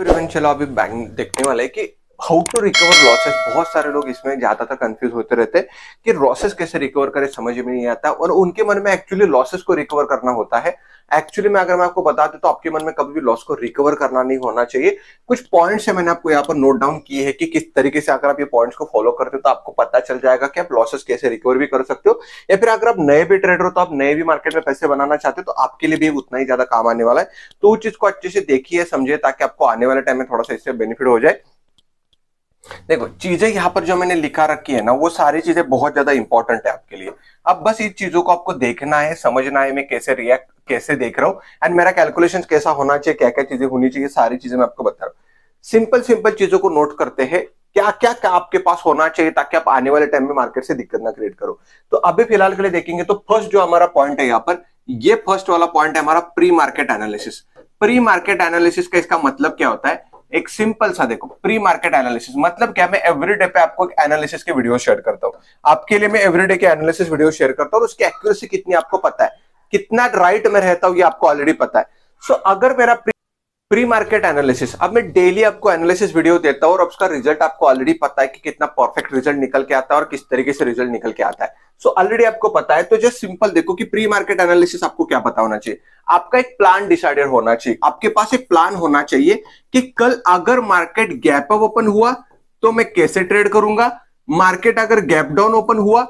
फिर चलो अभी बैंक देखने वाले है कि हाउ टू रिकवर लॉसेस बहुत सारे लोग इसमें ज्यादातर कंफ्यूज होते रहते कि लॉसेस कैसे रिकवर करें समझ में नहीं आता और उनके मन में एक्चुअली लॉसेस को रिकवर करना होता है एक्चुअली में अगर मैं आपको बता दूं तो आपके मन में कभी भी लॉस को रिकवर करना नहीं होना चाहिए कुछ पॉइंट्स है मैंने आपको यहाँ पर नोट डाउन किए हैं कि किस तरीके से अगर आप ये पॉइंट्स को फॉलो करते हो तो आपको पता चल जाएगा कि आप लॉसेस कैसे रिकवर भी कर सकते हो या फिर अगर आप नए भी ट्रेडर हो तो आप नए भी मार्केट में पैसे बनाना चाहते हो तो आपके लिए भी उतना ही ज्यादा काम आने वाला है तो उस चीज को अच्छे से देखिए समझिए ताकि आपको आने वाले टाइम में थोड़ा सा इससे बेनिफिट हो जाए देखो चीजें यहाँ पर जो मैंने लिखा रखी है ना वो सारी चीजें बहुत ज्यादा इंपॉर्टेंट है आपके लिए अब बस इन चीजों को आपको देखना है समझना है मैं कैसे रिएक्ट कैसे देख रहा हूँ एंड मेरा कैलकुलेशन कैसा होना चाहिए क्या क्या चीजें होनी चाहिए सारी चीजें मैं आपको बता रहा हूँ सिंपल सिंपल चीजों को नोट करते हैं क्या क्या क्या आपके पास होना चाहिए ताकि आप आने वाले टाइम में मार्केट से दिक्कत ना क्रिएट करो तो अभी फिलहाल के लिए देखेंगे तो फर्स्ट जो हमारा पॉइंट है यहाँ पर ये फर्स्ट वाला पॉइंट है हमारा pre market analysis pre market analysis का इसका मतलब क्या होता है एक सिंपल सा देखो प्री मार्केट एनालिसिस मतलब क्या मैं एवरीडे पे आपको एक एनालिसिस के वीडियो शेयर करता हूँ आपके लिए मैं एवरीडे के एनालिसिस वीडियो शेयर करता हूँ उसकी एक्यूरेसी कितनी आपको पता है कितना राइट में रहता हूँ ये आपको ऑलरेडी पता है सो so, अगर मेरा प्री मार्केट एनालिसिस अब मैं डेली आपको एनालिसिस वीडियो देता हूँ और उसका रिजल्ट आपको ऑलरेडी पता है कि कितना परफेक्ट रिजल्ट निकल के आता है और किस तरीके से रिजल्ट निकल के आता है सो so, ऑलरेडी आपको पता है तो जस्ट सिंपल देखो कि प्री मार्केट एनालिसिस आपको क्या पता होना चाहिए आपका एक प्लान डिसाइडेड होना चाहिए आपके पास एक प्लान होना चाहिए कि कल अगर मार्केट गैप अप ओपन हुआ तो मैं कैसे ट्रेड करूंगा मार्केट अगर गैप डाउन ओपन हुआ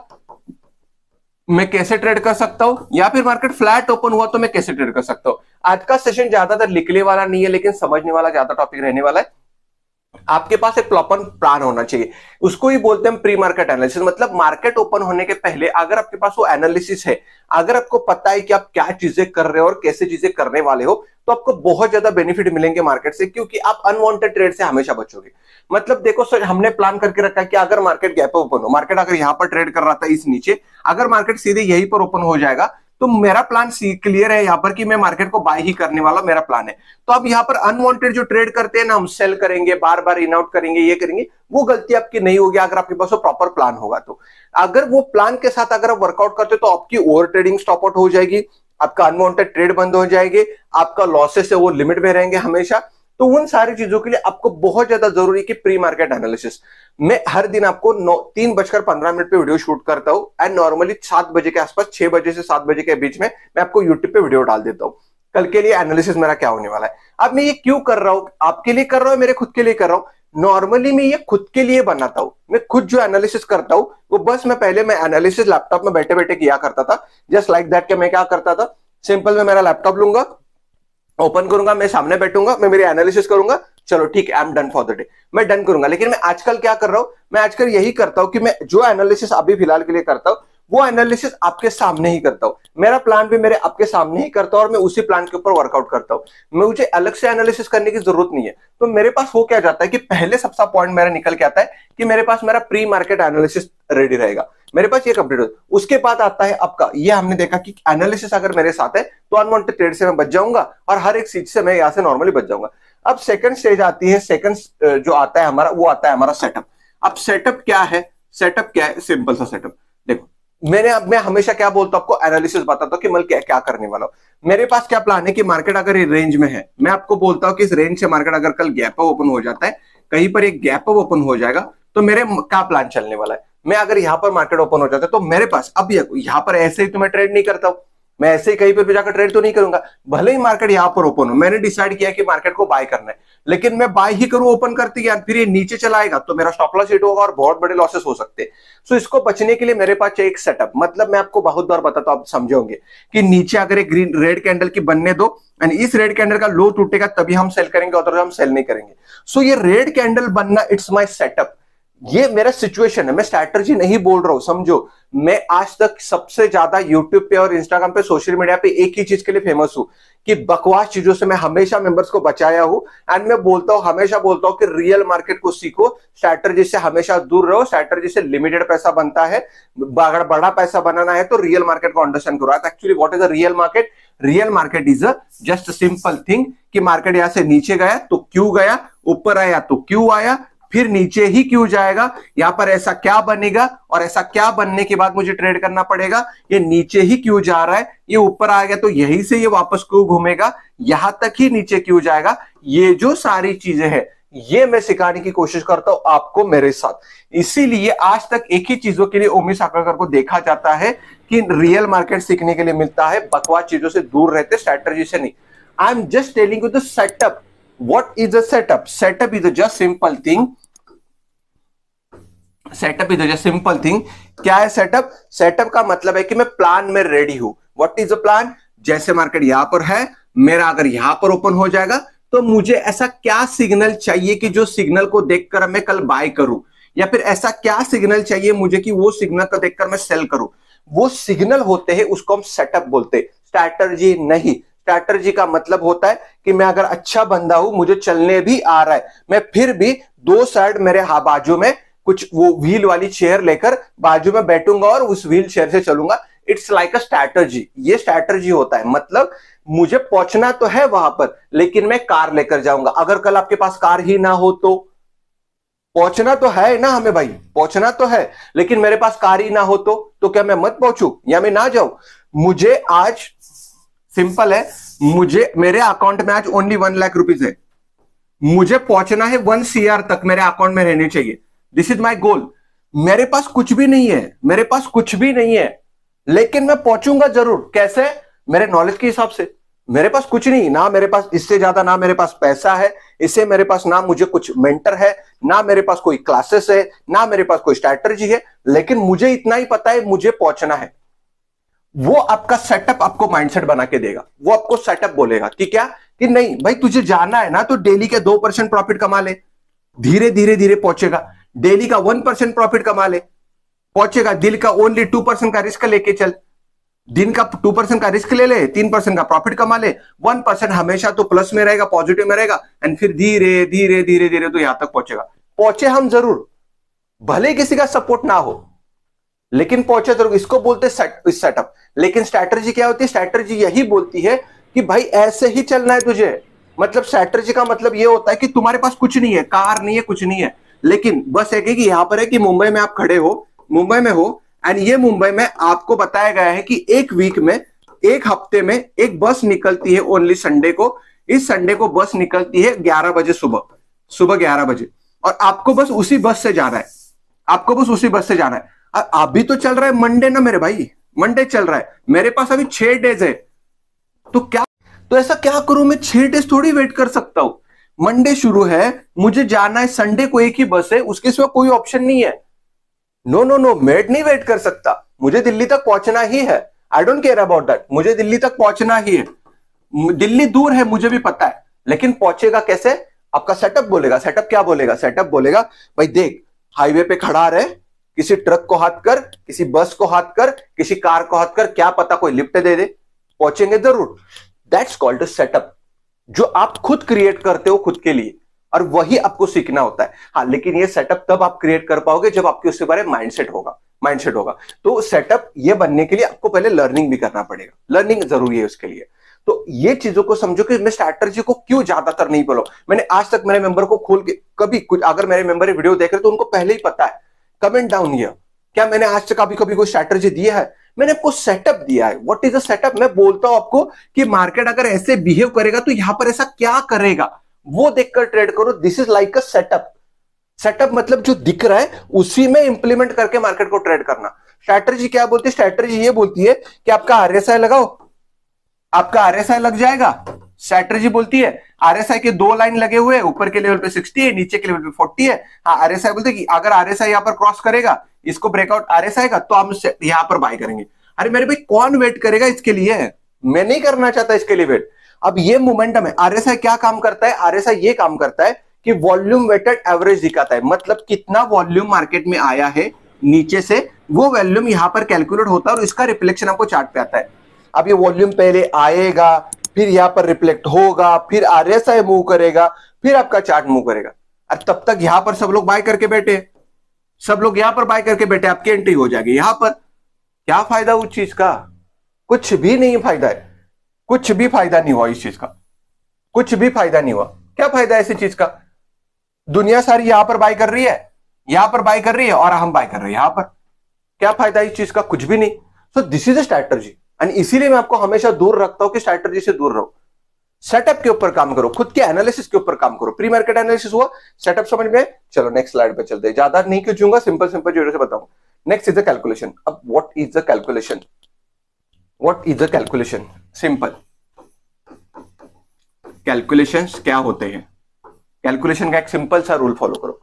मैं कैसे ट्रेड कर सकता हूं या फिर मार्केट फ्लैट ओपन हुआ तो मैं कैसे ट्रेड कर सकता हूं आज का सेशन ज्यादातर लिखने वाला नहीं है लेकिन समझने वाला ज्यादा टॉपिक रहने वाला है आपके पास एक प्रॉपर प्लान होना चाहिए उसको ही बोलते हैं प्री मार्केट एनालिसिस मतलब मार्केट ओपन होने के पहले अगर आपके पास वो एनालिसिस है अगर आपको पता है कि आप क्या चीजें कर रहे हो और कैसे चीजें करने वाले हो तो आपको बहुत ज्यादा बेनिफिट मिलेंगे मार्केट से क्योंकि आप अनवांटेड ट्रेड से हमेशा बचोगे मतलब देखो सर हमने प्लान करके रखा कि अगर मार्केट गैप ओपन हो मार्केट अगर यहाँ पर ट्रेड कर रहा था इस नीचे अगर मार्केट सीधे यहीं पर ओपन हो जाएगा तो मेरा प्लान सी क्लियर है यहाँ पर कि मैं मार्केट को बाय ही करने वाला मेरा प्लान है तो अब यहाँ पर अनवांटेड जो ट्रेड करते हैं ना हम सेल करेंगे बार बार इन आउट करेंगे ये करेंगे वो गलती आपकी नहीं होगी अगर आपके पास वो प्रॉपर प्लान होगा तो अगर वो प्लान के साथ अगर आप वर्कआउट करते हो तो आपकी ओवर ट्रेडिंग स्टॉप आउट हो जाएगी आपका अनवांटेड ट्रेड बंद हो जाएगी आपका लॉसेस है वो लिमिट में रहेंगे हमेशा तो उन सारी चीजों के लिए आपको बहुत ज्यादा जरूरी कि प्री मार्केट एनालिसिस मैं हर दिन आपको नौ तीन बजकर पंद्रह मिनट पे वीडियो शूट करता हूँ एंड नॉर्मली सात बजे के आसपास छह बजे से सात बजे के बीच में मैं आपको यूट्यूब पे वीडियो डाल देता हूँ कल के लिए एनालिसिस मेरा क्या होने वाला है अब मैं ये क्यों कर रहा हूँ आपके लिए कर रहा हूँ मेरे खुद के लिए कर रहा हूँ नॉर्मली मैं ये खुद के लिए बनाता हूँ मैं खुद जो एनालिसिस करता हूँ वो बस मैं पहले मैं एनालिसिस लैपटॉप में बैठे बैठे किया करता था जस्ट लाइक दैट के मैं क्या करता था सिंपल में मेरा लैपटॉप लूंगा ओपन करूंगा मैं सामने बैठूंगा मैं मेरी एनालिसिस करूंगा चलो ठीक है I am done for the day मैं डन करूंगा लेकिन मैं आजकल क्या कर रहा हूं मैं आजकल यही करता हूं कि मैं जो एनालिसिस अभी फिलहाल के लिए करता हूं वो एनालिसिस आपके सामने ही करता हूँ मेरा प्लान भी मेरे आपके सामने ही करता हूं और मैं उसी प्लान के ऊपर वर्कआउट करता हूं मैं मुझे अलग से एनालिसिस करने की जरूरत नहीं है तो मेरे पास हो क्या जाता है कि पहले सबसे पॉइंट मेरा निकल के आता है कि मेरे पास मेरा प्री मार्केट एनालिसिस रेडी रहेगा मेरे पास ये कंप्लीट हो उसके बाद आता है आपका ये हमने देखा कि एनालिसिस अगर मेरे साथ है तो अनवॉन्टेड ट्रेड से मैं बच जाऊंगा और हर एक चीज से मैं यहाँ से नॉर्मली बच जाऊंगा अब सेकंड स्टेज आती है सेकंड जो आता है हमारा वो आता है हमारा सेटअप अब सेटअप क्या है सेटअप क्या है सिंपल सा सेटअप देखो मैंने अब मैं हमेशा क्या बोलता हूं आपको एनालिसिस बताता हूं कि मल क्या क्या करने वाला हूं मेरे पास क्या प्लान है कि मार्केट अगर रेंज में है मैं आपको बोलता हूं कि इस रेंज से मार्केट अगर कल गैप अप ओपन हो जाता है कहीं पर एक गैप अप ओपन हो जाएगा तो मेरे क्या प्लान चलने वाला है मैं अगर यहां पर मार्केट ओपन हो जाता है तो मेरे पास अब यहां पर ऐसे ही तो मैं ट्रेड नहीं करता हूं मैं ऐसे ही कहीं पर भी जाकर ट्रेड तो नहीं करूंगा भले ही मार्केट यहाँ पर ओपन हो मैंने डिसाइड किया कि मार्केट को बाय करना है लेकिन मैं बाय ही करूं ओपन करती है फिर ये नीचे चलाएगा तो मेरा स्टॉप लॉस हिट होगा और बहुत बड़े लॉसेस हो सकते हैं सो इसको बचने के लिए मेरे पास एक सेटअप मतलब मैं आपको बहुत बार बताता हूं आप समझोगे कि नीचे अगर एक ग्रीन रेड कैंडल की बनने दो एंड इस रेड कैंडल का लो टूटेगा तभी हम सेल करेंगे और हम सेल नहीं करेंगे सो ये रेड कैंडल बनना इट्स माई सेटअप ये मेरा सिचुएशन है मैं स्ट्रैटर्जी नहीं बोल रहा हूं समझो मैं आज तक सबसे ज्यादा यूट्यूब पे और इंस्टाग्राम पे सोशल मीडिया पे एक ही चीज के लिए फेमस हूं कि बकवास चीजों से मैं हमेशा मेंबर्स को बचाया हूं एंड मैं बोलता हूं हमेशा बोलता हूं कि रियल मार्केट को सीखो स्ट्रैटर्जी से हमेशा दूर रहो स्ट्रैटर्जी से लिमिटेड पैसा बनता है अगर बड़ा पैसा बनाना है तो रियल मार्केट को अंडरस्टैंड करो actually what is a real market real market is a just simple thing कि मार्केट यहां से नीचे गया तो क्यों गया ऊपर आया तो क्यों आया फिर नीचे ही क्यों जाएगा यहां पर ऐसा क्या बनेगा और ऐसा क्या बनने के बाद मुझे ट्रेड करना पड़ेगा ये नीचे ही क्यों जा रहा है ये ऊपर आ गया तो यही से ये वापस क्यों घूमेगा यहां तक ही नीचे क्यों जाएगा ये जो सारी चीजें हैं ये मैं सिखाने की कोशिश करता हूं आपको मेरे साथ इसीलिए आज तक एक ही चीजों के लिए उमेश साकरकर को देखा जाता है कि रियल मार्केट सीखने के लिए मिलता है बकवास चीजों से दूर रहते स्ट्रैटर्जी से नहीं I am just telling you the setup what is a setup setup is a just simple thing setup is simple thing क्या है सेटअप सेटअप का मतलब है कि मैं प्लान में रेडी हूं व्हाट इज अ प्लान जैसे मार्केट यहां पर है मेरा अगर यहां पर ओपन हो जाएगा तो मुझे ऐसा क्या सिग्नल चाहिए कि जो सिग्नल को देखकर मैं कल बाय करूं या फिर ऐसा क्या सिग्नल चाहिए मुझे कि वो सिग्नल को देखकर मैं सेल करूं वो सिग्नल होते हैं उसको हम सेटअप बोलते स्ट्रैटर्जी नहीं स्ट्रैटर्जी का मतलब होता है कि मैं अगर अच्छा बंदा हूं मुझे चलने भी आ रहा है मैं फिर भी दो साइड मेरे हाँ बाजू में कुछ वो व्हील वाली चेयर लेकर बाजू में बैठूंगा और उस व्हील चेयर से चलूंगा इट्स लाइक अ स्ट्रैटर्जी ये स्ट्रैटर्जी होता है मतलब मुझे पहुंचना तो है वहां पर लेकिन मैं कार लेकर जाऊंगा अगर कल आपके पास कार ही ना हो तो पहुंचना तो है ना हमें भाई पहुंचना तो है लेकिन मेरे पास कार ही ना हो तो, तो क्या मैं मत पहुंचू या मैं ना जाऊं मुझे आज सिंपल है मुझे मेरे अकाउंट में आज ओनली वन लाख रुपीज है मुझे पहुंचना है वन सीआर तक मेरे अकाउंट में रहने चाहिए दिस इज माई गोल मेरे पास कुछ भी नहीं है मेरे पास कुछ भी नहीं है लेकिन मैं पहुंचूंगा जरूर कैसे मेरे नॉलेज के हिसाब से मेरे पास कुछ नहीं ना मेरे पास इससे ज्यादा ना मेरे पास पैसा है इससे मेरे पास ना मुझे कुछ मेंटर है ना मेरे पास कोई क्लासेस है ना मेरे पास कोई स्ट्रैटर्जी है लेकिन मुझे इतना ही पता है मुझे पहुंचना है वो आपका सेटअप आपको माइंडसेट बना के देगा वो आपको सेटअप बोलेगा कि क्या कि नहीं भाई तुझे जाना है ना तो डेली के दो परसेंट प्रॉफिट कमा ले धीरे धीरे धीरे पहुंचेगा डेली का वन परसेंट प्रॉफिट कमा ले पहुंचेगा दिल का ओनली टू परसेंट का रिस्क लेके चल दिन का टू परसेंट का रिस्क ले ले तीन परसेंट का प्रॉफिट कमा ले वन परसेंट हमेशा तो प्लस में रहेगा पॉजिटिव में रहेगा एंड फिर धीरे धीरे धीरे धीरे तो यहां तक पहुंचेगा पहुंचे हम जरूर भले किसी का सपोर्ट ना हो लेकिन पहुंचे तो इसको बोलते सेट सेटअप लेकिन स्ट्रैटर्जी क्या होती है स्ट्रैटर्जी यही बोलती है कि भाई ऐसे ही चलना है तुझे मतलब स्ट्रैटर्जी का मतलब ये होता है कि तुम्हारे पास कुछ नहीं है कार नहीं है कुछ नहीं है लेकिन बस एक है कि यहाँ पर है कि मुंबई में आप खड़े हो मुंबई में हो एंड ये मुंबई में आपको बताया गया है कि एक वीक में एक हफ्ते में एक बस निकलती है ओनली संडे को इस संडे को बस निकलती है ग्यारह बजे सुबह सुबह ग्यारह बजे और आपको बस उसी बस से जाना है आपको बस उसी बस से जाना है अभी तो चल रहा है मंडे ना मेरे भाई मंडे चल रहा है मेरे पास अभी छह डेज है तो क्या तो ऐसा क्या करूं मैं छह डेज थोड़ी वेट कर सकता हूं मंडे शुरू है मुझे जाना है संडे को एक ही बस है उसके सिवा कोई ऑप्शन नहीं है नो नो नो मेड नहीं वेट कर सकता मुझे दिल्ली तक पहुंचना ही है I don't care about that मुझे दिल्ली तक पहुंचना ही है दिल्ली दूर है मुझे भी पता है लेकिन पहुंचेगा कैसे आपका सेटअप बोलेगा सेटअप क्या बोलेगा सेटअप बोलेगा भाई देख हाईवे पे खड़ा रहे किसी ट्रक को हाथ कर किसी बस को हाथ कर किसी कार को हाथ कर क्या पता कोई लिफ्ट दे दे पहुंचेंगे जरूर दैट्स कॉल्ड सेटअप जो आप खुद क्रिएट करते हो खुद के लिए और वही आपको सीखना होता है हाँ लेकिन ये सेटअप तब आप क्रिएट कर पाओगे जब आपके उसके बारे में माइंडसेट होगा माइंडसेट होगा तो सेटअप ये बनने के लिए आपको पहले लर्निंग भी करना पड़ेगा लर्निंग जरूरी है उसके लिए तो ये चीजों को समझो कि मैं स्ट्रैटर्जी को क्यों ज्यादातर नहीं बोलो मैंने आज तक मेरे मेंबर को खोल के कभी कुछ अगर मेरे मेंबर वीडियो देख रहे तो उनको पहले ही पता है कमेंट डाउन हियर क्या मैंने आज तक अभी कभी कोई स्ट्रैटेजी दिया है मैंने आपको सेटअप दिया है व्हाट इज द सेटअप मैं बोलता हूं आपको कि मार्केट अगर ऐसे बिहेव करेगा तो यहां पर ऐसा क्या करेगा वो देखकर ट्रेड करो this is like a setup setup मतलब जो दिख रहा है उसी में इंप्लीमेंट करके मार्केट को ट्रेड करना स्ट्रैटेजी क्या बोलती है स्ट्रैटेजी ये बोलती है कि आपका आरएसआई लगाओ आपका आरएसआई लग जाएगा स्ट्रेटेजी बोलती है आरएसआई के दो लाइन लगे हुए हैं ऊपर के लेवल पे 60 है नीचे के लेवल पे 40 है हाँ आरएसआई बोलते कि अगर आरएसआई यहाँ पर क्रॉस करेगा इसको ब्रेकआउट आरएसआई का तो हम यहाँ पर बाय करेंगे अरे मेरे भाई कौन वेट करेगा इसके लिए मैं नहीं करना चाहता इसके लिए वेट अब ये मोमेंटम है आरएसआई क्या काम करता है आरएसआई ये काम करता है कि वॉल्यूम वेटेड एवरेज दिखाता है मतलब कितना वॉल्यूम मार्केट में आया है नीचे से वो वॉल्यूम यहां पर कैलकुलेट होता है और इसका रिफ्लेक्शन आपको चार्ट पे आता है अब ये वॉल्यूम पहले आएगा फिर यहाँ पर रिफ्लेक्ट होगा फिर आर एस आई मूव करेगा फिर आपका चार्ट मूव करेगा और तब तक यहां पर सब लोग बाय करके बैठे सब लोग यहां पर बाय करके बैठे आपकी एंट्री हो जाएगी यहां पर क्या फायदा उस चीज का कुछ भी नहीं फायदा है कुछ भी फायदा नहीं हुआ इस चीज का कुछ भी फायदा नहीं हुआ क्या फायदा ऐसी चीज का दुनिया सारी यहां पर बाय कर रही है यहां पर बाय कर रही है और हम बाय कर रहे हैं यहां पर क्या फायदा इस चीज का कुछ भी नहीं so this is a strategy and इसीलिए मैं आपको हमेशा दूर रखता हूं कि स्ट्रैटेजी से दूर रहो सेटअप के ऊपर काम करो खुद के एनालिसिस के ऊपर काम करो प्री मार्केट एनालिसिस हुआ सेटअप समझ में चलो नेक्स्ट स्लाइड पे चलते ज्यादा नहीं खींचूंगा सिंपल सिंपल जोड़े से बताऊं नेक्स्ट इज द कैलकुलेशन अब what is the calculation what is the calculation simple calculation क्या होते हैं कैलकुलेशन का एक सिंपल सा रूल फॉलो करो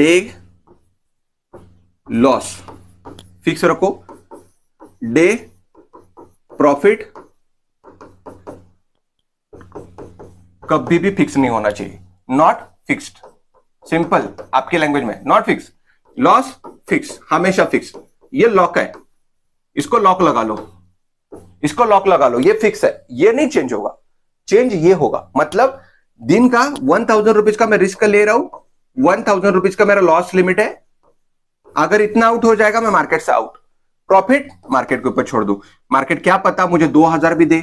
डे लॉस फिक्स रखो डे प्रॉफिट कभी भी फिक्स नहीं होना चाहिए नॉट फिक्स्ड सिंपल आपके लैंग्वेज में नॉट फिक्स लॉस फिक्स हमेशा फिक्स ये लॉक है इसको लॉक लगा लो इसको लॉक लगा लो ये फिक्स है ये नहीं चेंज होगा चेंज ये होगा मतलब दिन का वन थाउजेंड रुपीज का मैं रिस्क ले रहा हूं वन थाउजेंड रुपीज का मेरा लॉस लिमिट है अगर इतना आउट हो जाएगा मैं मार्केट से आउट प्रॉफिट मार्केट के ऊपर छोड़ दू मार्केट क्या पता मुझे दो हजार भी दे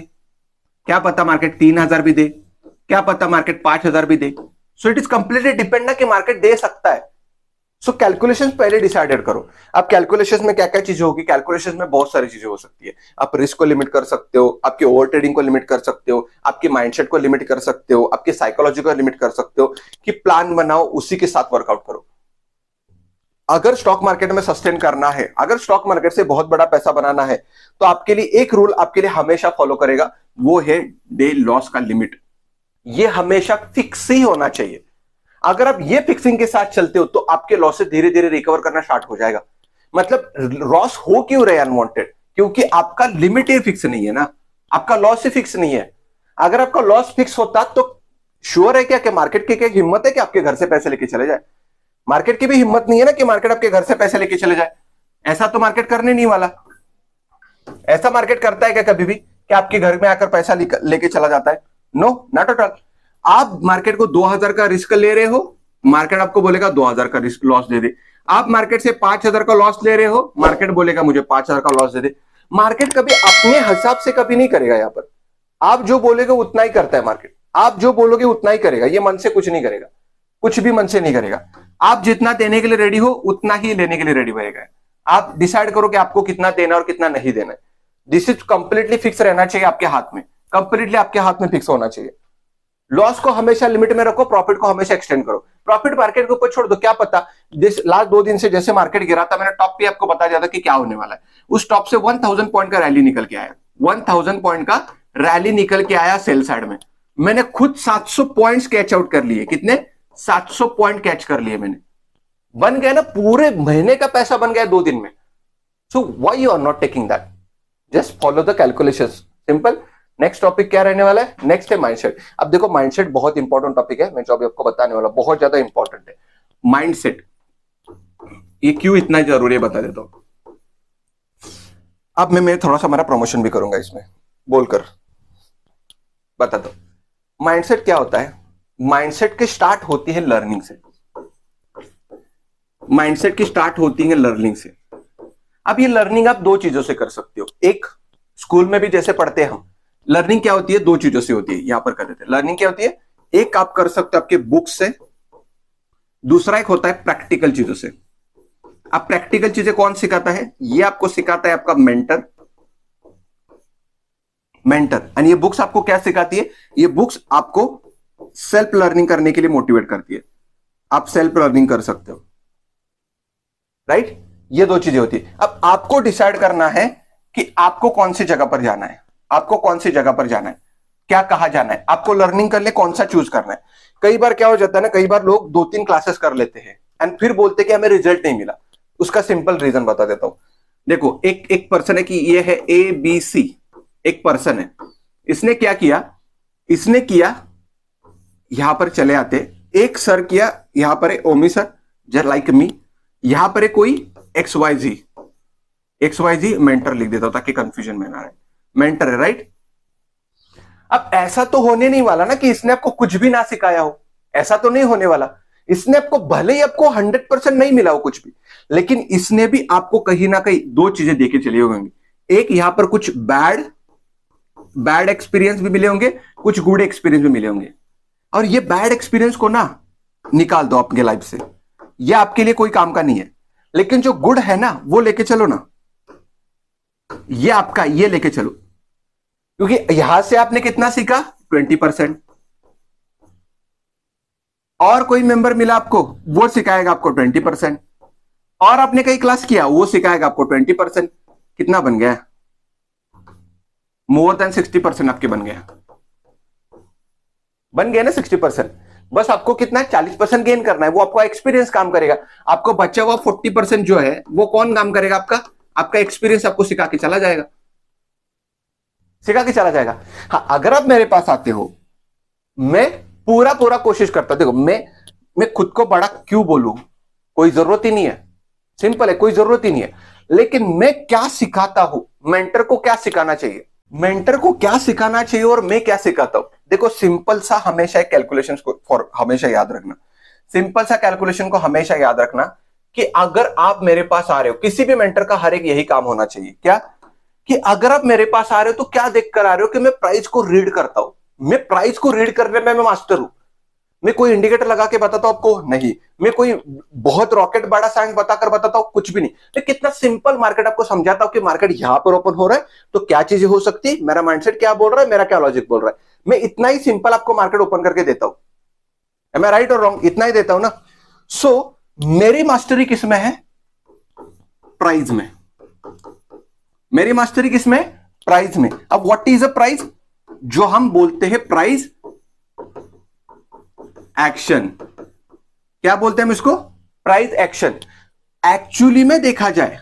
क्या पता मार्केट तीन हजार भी दे क्या पता मार्केट पांच हजार भी दे so it is completely depend ना कि मार्केट दे सकता है सो so, कैलकुलेशन पहले डिसाइडेड करो आप कैलकुलेशन में क्या क्या चीजें होगी कैलकुलेशन में बहुत सारी चीजें हो सकती है आप रिस्क को लिमिट कर सकते हो आपके ओवर ट्रेडिंग को लिमिट कर सकते हो आपके माइंडसेट को लिमिट कर सकते हो आपके साइकोलॉजी को लिमिट कर सकते हो कि प्लान बनाओ उसी के साथ वर्कआउट करो अगर स्टॉक मार्केट में सस्टेन करना है अगर स्टॉक मार्केट से बहुत बड़ा पैसा बनाना है तो आपके लिए एक रूल आपके लिए हमेशा फॉलो करेगा वो है डे लॉस का लिमिट ये हमेशा फिक्स ही होना चाहिए अगर आप ये फिक्सिंग के साथ चलते हो तो आपके लॉसेस धीरे धीरे रिकवर करना स्टार्ट हो जाएगा मतलब लॉस हो क्यों रहे अनवांटेड क्योंकि आपका लिमिट ही फिक्स नहीं है ना आपका लॉस ही फिक्स नहीं है अगर आपका लॉस फिक्स होता तो श्योर है क्या कि मार्केट की क्या हिम्मत है कि आपके घर से पैसे लेके चले जाए मार्केट की भी हिम्मत नहीं है ना कि मार्केट आपके घर से पैसे लेके चले जाए ऐसा तो मार्केट करने नहीं वाला ऐसा मार्केट करता है क्या कभी भी कि आपके घर में आकर पैसा लेके चला जाता है नो नॉट एट ऑल आप मार्केट को 2000 का रिस्क ले रहे हो मार्केट आपको बोलेगा 2000 का रिस्क लॉस दे दे आप मार्केट से 5000 का लॉस ले रहे हो मार्केट बोलेगा मुझे 5000 का लॉस दे दे मार्केट कभी अपने हिसाब से कभी नहीं करेगा यहाँ पर आप जो बोलेगे उतना ही करता है मार्केट आप जो बोलोगे उतना ही करेगा ये मन से कुछ नहीं करेगा कुछ भी मन से नहीं करेगा आप जितना देने के लिए रेडी हो उतना ही लेने के लिए रेडी रहेगा आप डिसाइड करो कि आपको कितना देना और कितना नहीं देना है दिस इज कंप्लीटली फिक्स रहना चाहिए आपके हाथ में कंप्लीटली आपके हाथ में फिक्स होना चाहिए लॉस को हमेशा लिमिट में रखो प्रॉफिट को हमेशा एक्सटेंड करो प्रॉफिट मार्केट के ऊपर छोड़ दो क्या पता लास्ट दो दिन से जैसे मार्केट गिरा था मैंने टॉप पे आपको बताया जाता कि क्या होने वाला है उस टॉप से वन थाउजेंड पॉइंट का रैली निकल के आया वन थाउजेंड पॉइंट का रैली निकल के आया सेल साइड में मैंने खुद सात सौ पॉइंट कैच आउट कर लिए कितने 700 पॉइंट कैच कर लिए मैंने बन गया ना पूरे महीने का पैसा बन गया दो दिन में so why you are not taking that just follow the calculation simple next topic क्या रहने वाला है नेक्स्ट है माइंडसेट अब देखो माइंडसेट बहुत इंपॉर्टेंट टॉपिक है मैं जो अभी आपको बताने वाला बहुत ज्यादा इंपॉर्टेंट है माइंडसेट ये क्यों इतना जरूरी है बता देता हूं अब मैं मैं थोड़ा सा मेरा प्रमोशन भी करूंगा इसमें बोलकर बता दो माइंडसेट क्या होता है माइंडसेट की स्टार्ट होती है लर्निंग से माइंडसेट की स्टार्ट होती है लर्निंग से अब ये लर्निंग आप दो चीजों से कर सकते हो एक स्कूल में भी जैसे पढ़ते हैं हम लर्निंग क्या होती है दो चीजों से होती है यहां पर कर देते हैं लर्निंग क्या होती है एक आप कर सकते हो आपके बुक्स से दूसरा एक होता है प्रैक्टिकल चीजों से आप प्रैक्टिकल चीजें कौन सिखाता है ये आपको सिखाता है आपका मेंटर मेंटर एंड ये बुक्स आपको क्या सिखाती है ये बुक्स आपको सेल्फ लर्निंग करने के लिए मोटिवेट करती है आप सेल्फ लर्निंग कर सकते हो राइट right? ये दो चीजें होती है अब आपको डिसाइड करना है कि आपको कौन सी जगह पर जाना है आपको कौन सी जगह पर जाना है क्या कहा जाना है आपको लर्निंग करने कौन सा चूज करना है कई बार क्या हो जाता है ना कई बार लोग दो तीन क्लासेस कर लेते हैं एंड फिर बोलते कि हमें रिजल्ट नहीं मिला उसका सिंपल रीजन बता देता हूं देखो एक एक पर्सन है कि ये है ए बी सी एक पर्सन है इसने क्या किया इसने किया यहां पर चले आते एक सर किया यहां पर है ओमी सर जर लाइक मी यहां पर है कोई X Y Z X Y Z mentor लिख देता हूं ताकि कंफ्यूजन में ना रहे मेंटर है राइट अब ऐसा तो होने नहीं वाला ना कि इसने आपको कुछ भी ना सिखाया हो ऐसा तो नहीं होने वाला इसने आपको भले ही आपको हंड्रेड परसेंट नहीं मिला हो कुछ भी लेकिन इसने भी आपको कहीं ना कहीं दो चीजें देखे चली होंगी एक यहां पर कुछ बैड बैड एक्सपीरियंस भी मिले होंगे कुछ गुड एक्सपीरियंस भी मिले होंगे और ये बैड एक्सपीरियंस को ना निकाल दो अपने लाइफ से ये आपके लिए कोई काम का नहीं है लेकिन जो गुड है ना वो लेके चलो ना ये आपका ये लेके चलो क्योंकि यहां से आपने कितना सीखा ट्वेंटी परसेंट और कोई मेंबर मिला आपको वो सिखाएगा आपको ट्वेंटी परसेंट और आपने कई क्लास किया वो सिखाएगा आपको ट्वेंटी परसेंट कितना बन गया मोर देन सिक्सटी परसेंट आपके बन गया बन गया ना सिक्सटी परसेंट बस आपको कितना चालीस परसेंट गेन करना है वो आपका एक्सपीरियंस काम करेगा आपको बचा हुआ फोर्टी परसेंट जो है वो कौन काम करेगा आपका आपका एक्सपीरियंस आपको सिखा के चला जाएगा सिखा के चला जाएगा हाँ अगर आप मेरे पास आते हो मैं पूरा पूरा कोशिश करता देखो मैं मैं खुद को बड़ा क्यों बोलू कोई जरूरत ही नहीं है सिंपल है कोई जरूरत ही नहीं है लेकिन मैं क्या सिखाता हूं मेंटर को क्या सिखाना चाहिए मेंटर को क्या सिखाना चाहिए और मैं क्या सिखाता हूं देखो सिंपल सा हमेशा कैलकुलेशन को फॉर हमेशा याद रखना सिंपल सा कैलकुलेशन को हमेशा याद रखना कि अगर आप मेरे पास आ रहे हो किसी भी मेंटर का हर एक यही काम होना चाहिए क्या कि अगर आप मेरे पास आ रहे हो तो क्या देखकर आ रहे हो कि मैं प्राइस को रीड करता हूं मैं प्राइस को रीड करने में मैं मास्टर हूं मैं कोई इंडिकेटर लगा के बताता हूं आपको नहीं मैं कोई बहुत रॉकेट बड़ा साइंस बताकर बताता हूं कुछ भी नहीं मैं तो कितना सिंपल मार्केट आपको समझाता हूं कि मार्केट यहां पर ओपन हो रहा है तो क्या चीजें हो सकती है मेरा माइंडसेट क्या बोल रहा है मेरा क्या लॉजिक बोल रहा है मैं इतना ही सिंपल आपको मार्केट ओपन करके देता हूं एम आई राइट और रॉन्ग इतना ही देता हूं ना सो so, मेरी मास्टरी किसमें है प्राइस में मेरी मास्टरी किसमें प्राइस में अब व्हाट इज अ प्राइस जो हम बोलते हैं प्राइस एक्शन क्या बोलते हैं हम इसको प्राइस एक्शन एक्चुअली में देखा जाए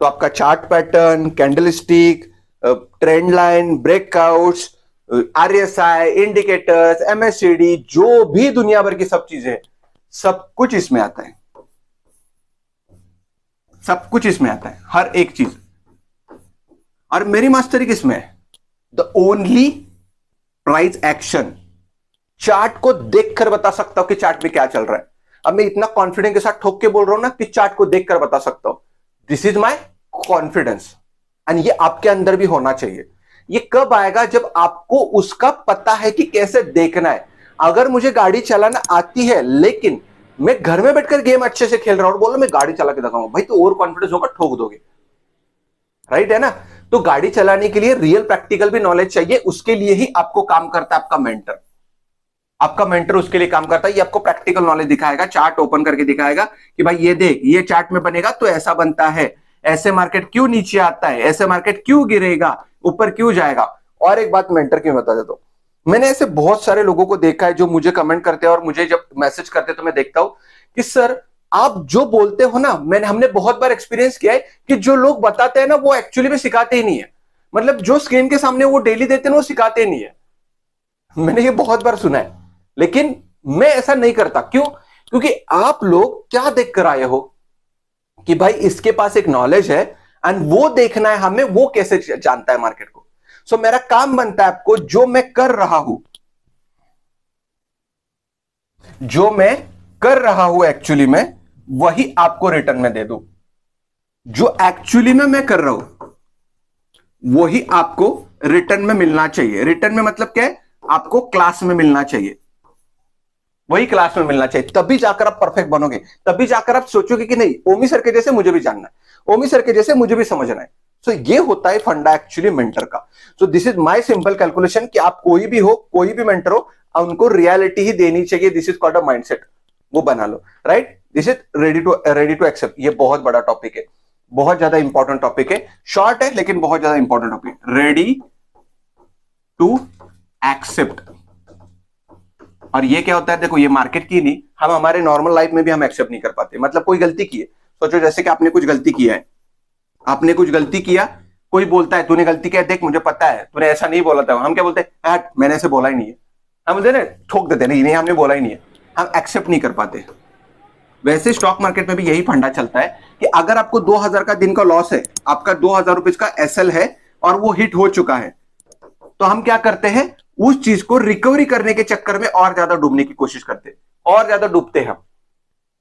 तो आपका chart pattern candlestick trend line breakouts RSI indicators MSCD जो भी दुनिया भर की सब चीजें सब कुछ इसमें आता है सब कुछ इसमें आता है हर एक चीज और मेरी मास्टरी किसमें है the only price action chart को देखकर बता सकता हूं कि चार्ट में क्या चल रहा है अब मैं इतना कॉन्फिडेंस के साथ ठोक के बोल रहा हूं ना कि चार्ट को देखकर बता सकता हूं this is my confidence and ये आपके अंदर भी होना चाहिए ये कब आएगा जब आपको उसका पता है कि कैसे देखना है अगर मुझे गाड़ी चलाना आती है लेकिन मैं घर में बैठकर गेम अच्छे से खेल रहा हूं बोलो मैं गाड़ी चला के दिखाऊंगा भाई तो ओवर कॉन्फिडेंस होगा ठोक दोगे राइट है ना तो गाड़ी चलाने के लिए रियल प्रैक्टिकल भी नॉलेज चाहिए उसके लिए ही आपको काम करता है आपका मेंटर आपका मेंटर उसके लिए काम करता है ये आपको प्रैक्टिकल नॉलेज दिखाएगा चार्ट ओपन करके दिखाएगा कि भाई ये देख ये चार्ट में बनेगा तो ऐसा बनता है ऐसे मार्केट क्यों नीचे आता है ऐसे मार्केट क्यों गिरेगा ऊपर क्यों जाएगा और एक बात मेंटर की बता देता हूँ मैंने ऐसे बहुत सारे लोगों को देखा है जो मुझे कमेंट करते हैं और मुझे जब मैसेज करते हैं तो मैं देखता हूं कि सर आप जो बोलते हो ना मैंने हमने बहुत बार एक्सपीरियंस किया है कि जो लोग बताते हैं ना वो एक्चुअली में सिखाते ही नहीं है मतलब जो स्क्रीन के सामने वो डेली देते हैं वो सिखाते ही नहीं है मैंने ये बहुत बार सुना है लेकिन मैं ऐसा नहीं करता क्यों क्योंकि आप लोग क्या देख कर आए हो कि भाई इसके पास एक नॉलेज है एंड वो देखना है हमें वो कैसे जानता है मार्केट को सो so, मेरा काम बनता है आपको जो मैं कर रहा हूं जो मैं कर रहा हूं एक्चुअली में वही आपको रिटर्न में दे दू जो एक्चुअली में मैं कर रहा हूं वही आपको रिटर्न में मिलना चाहिए रिटर्न में मतलब क्या है आपको क्लास में मिलना चाहिए वही क्लास में मिलना चाहिए तभी जाकर आप परफेक्ट बनोगे तभी जाकर आप सोचोगे कि नहीं ओमी सर के जैसे मुझे भी जानना है ओमी सर के जैसे मुझे भी समझना है सो so, ये होता है फंडा एक्चुअली मेंटर का so this is my simple calculation कि आप कोई भी हो कोई भी मेंटर हो उनको रियलिटी ही देनी चाहिए this is called a mindset वो बना लो right this is ready to ready to accept ये बहुत बड़ा टॉपिक है बहुत ज्यादा इंपॉर्टेंट टॉपिक है शॉर्ट है लेकिन बहुत ज्यादा important topic ready to accept और ये क्या होता है देखो ये मार्केट की नहीं हम हमारे नॉर्मल लाइफ में भी हम एक्सेप्ट नहीं कर पाते मतलब कोई गलती की है सोचो जैसे कि आपने कुछ गलती किया है आपने कुछ गलती किया कोई बोलता है तूने गलती किया देख मुझे पता है तूने ऐसा नहीं बोला था हम क्या बोलते हैं मैंने ऐसे बोला ही नहीं है हम बोलते ना ठोक देते नहीं नहीं हमने बोला ही नहीं है हम एक्सेप्ट नहीं कर पाते वैसे स्टॉक मार्केट में भी यही फंडा चलता है कि अगर आपको दो का दिन का लॉस है आपका दो हजार का एस है और वो हिट हो चुका है तो हम क्या करते हैं उस चीज को रिकवरी करने के चक्कर में और ज्यादा डूबने की कोशिश करते और ज्यादा डूबते हम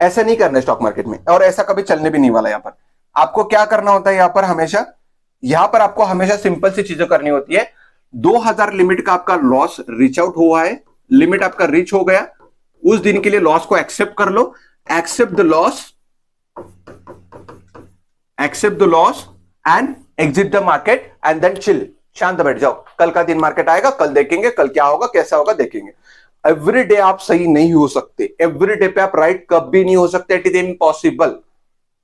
ऐसा नहीं करना स्टॉक मार्केट में और ऐसा कभी चलने भी नहीं वाला यहां पर आपको क्या करना होता है यहां पर हमेशा यहां पर आपको हमेशा सिंपल सी चीजें करनी होती है 2000 लिमिट का आपका लॉस रीच आउट हुआ है लिमिट आपका रीच हो गया उस दिन के लिए लॉस को एक्सेप्ट कर लो accept the loss accept the loss and exit the market and then chill शांत बैठ जाओ कल का दिन मार्केट आएगा कल देखेंगे कल क्या होगा कैसा होगा देखेंगे एवरी डे आप सही नहीं हो सकते एवरी डे पे आप राइट भी नहीं हो सकते it is impossible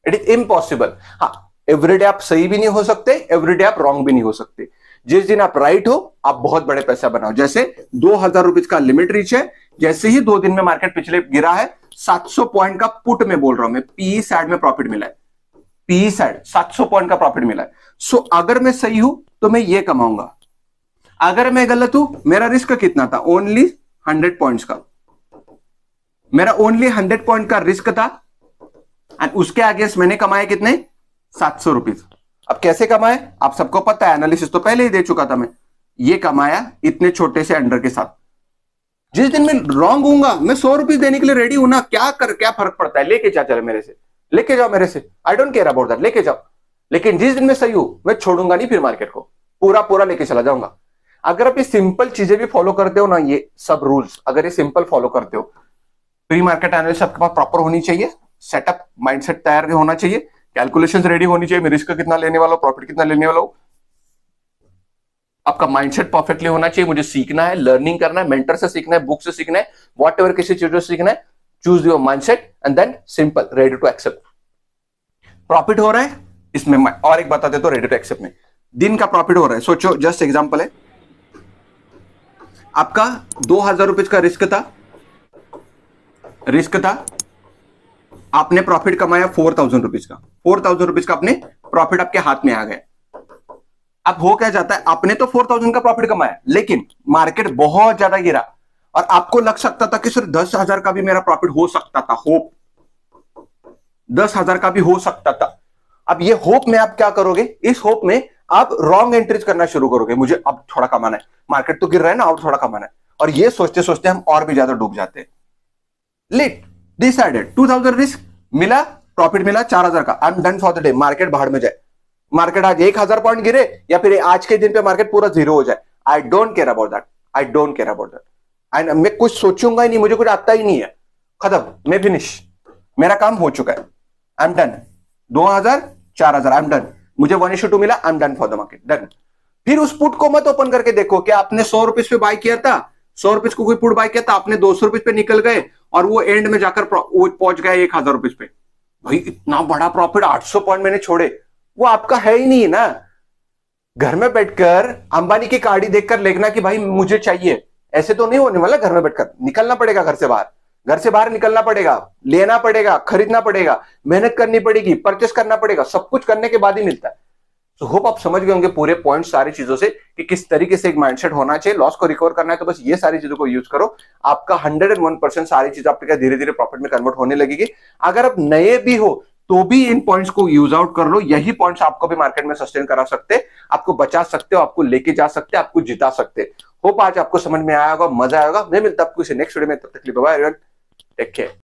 it is impossible हाँ डे आप सही भी नहीं हो सकते डे आप रॉन्ग भी नहीं हो सकते जिस दिन आप राइट हो आप बहुत बड़े पैसा बनाओ जैसे दो हजार रुपीज का लिमिट रीच है जैसे ही दो दिन में मार्केट पिछले गिरा है 700 पॉइंट का पुट में बोल रहा हूं मैं पीई साइड e में प्रॉफिट मिला है पीई साइड 700 पॉइंट का प्रॉफिट मिला है सो so, अगर मैं सही हूं तो मैं ये कमाऊंगा अगर मैं गलत हूं मेरा रिस्क कितना था ओनली हंड्रेड पॉइंट का मेरा ओनली हंड्रेड पॉइंट का रिस्क था एंड उसके अगेंस्ट मैंने कमाए कितने सात सौ रुपीज अब कैसे कमाए आप सबको पता है एनालिसिस तो पहले ही दे चुका था मैं ये कमाया इतने छोटे से अंडर के साथ जिस दिन मैं रॉन्ग हूंगा मैं सौ रुपीज देने के लिए रेडी हूं ना क्या कर क्या फर्क पड़ता है लेके जा चले मेरे से लेके जाओ मेरे से I don't care about that लेके जाओ लेकिन जिस दिन मैं सही हूं मैं छोड़ूंगा नहीं फिर मार्केट को पूरा पूरा लेके चला जाऊंगा अगर आप ये सिंपल चीजें भी फॉलो करते हो ना ये सब रूल्स अगर ये सिंपल फॉलो करते हो प्री मार्केट एनालिसिस आपके पास प्रॉपर होनी चाहिए सेटअप माइंडसेट तैयार होना चाहिए कैलकुलेशन रेडी होनी चाहिए मैं रिस्क कितना लेने वाला प्रॉफिट कितना लेने वाला आपका माइंडसेट परफेक्टली होना चाहिए मुझे सीखना है लर्निंग करना है मेंटर से सीखना है बुक से सीखना है वॉट एवर किसी चीज से सीखना है choose your mindset and then simple ready to accept profit हो रहा है इसमें और एक बता देता तो हूँ रेडी टू एक्सेप्ट में दिन का प्रॉफिट हो रहा है सोचो जस्ट एग्जाम्पल है आपका दो हजार रुपये का रिस्क था रिस्क था आपने प्रॉफिट कमाया फोर थाउजेंड रुपीज का फोर थाउजेंड रुपीज का आपने प्रॉफिट आपके हाथ में आ गया अब हो क्या जाता है आपने तो फोर थाउजेंड का प्रॉफिट कमाया लेकिन मार्केट बहुत ज्यादा गिरा और आपको लग सकता था कि सिर्फ दस हजार का भी मेरा प्रॉफिट हो सकता था होप दस हजार का भी हो सकता था अब ये होप में आप क्या करोगे इस होप में आप रॉन्ग एंट्रीज करना शुरू करोगे मुझे अब थोड़ा कमाना है मार्केट तो गिर रहा है ना और थोड़ा कमाना है और ये सोचते सोचते हम और भी ज्यादा डूब जाते let decided two thousand risk मिला प्रॉफिट मिला चार हजार का I am done for the day market बाहर में जाए मार्केट आज एक हजार पॉइंट गिरे या फिर आज के दिन पे मार्केट पूरा जीरो हो जाए I don't care about that I don't care about that and मैं कुछ सोचूंगा ही नहीं मुझे कुछ आता ही नहीं है खत्म मैं फिनिश मेरा काम हो चुका है आई एम डन दो हजार चार हजार आई एम डन मुझे वन इशू टू मिला I am done for the market done फिर उस पुट को मत ओपन करके देखो कि आपने सौ रुपीज पे बाय किया था सौ रुपीज को कोई पुट बाय किया था आपने दो सौ रुपीज पे निकल गए और वो एंड में जाकर वो पहुंच गए एक हजार रुपीज पे भाई इतना बड़ा प्रॉफिट आठ सौ पॉइंट मैंने छोड़े वो आपका है ही नहीं ना घर में बैठकर अंबानी की गाड़ी देखकर लेखना कि भाई मुझे चाहिए ऐसे तो नहीं होने वाला घर में बैठकर निकलना पड़ेगा घर से बाहर घर से बाहर निकलना पड़ेगा लेना पड़ेगा खरीदना पड़ेगा मेहनत करनी पड़ेगी परचेस करना पड़ेगा सब कुछ करने के बाद ही मिलता है तो होप आप समझ गए होंगे पूरे पॉइंट सारी चीजों से कि किस तरीके से एक माइंडसेट होना चाहिए लॉस को रिकवर करना है तो बस ये सारी चीजों को यूज करो आपका हंड्रेड एंड वन परसेंट सारी चीज आपके धीरे धीरे प्रॉफिट में कन्वर्ट होने लगेगी अगर आप नए भी हो तो भी इन पॉइंट्स को यूज आउट कर लो यही पॉइंट्स आपको भी मार्केट में सस्टेन करा सकते आपको बचा सकते हो आपको लेके जा सकते आपको जिता सकते होप आज आपको समझ में आया होगा मजा आएगा मैं मिलता आपको नेक्स्ट वीडियो में तब तक बाय Take care.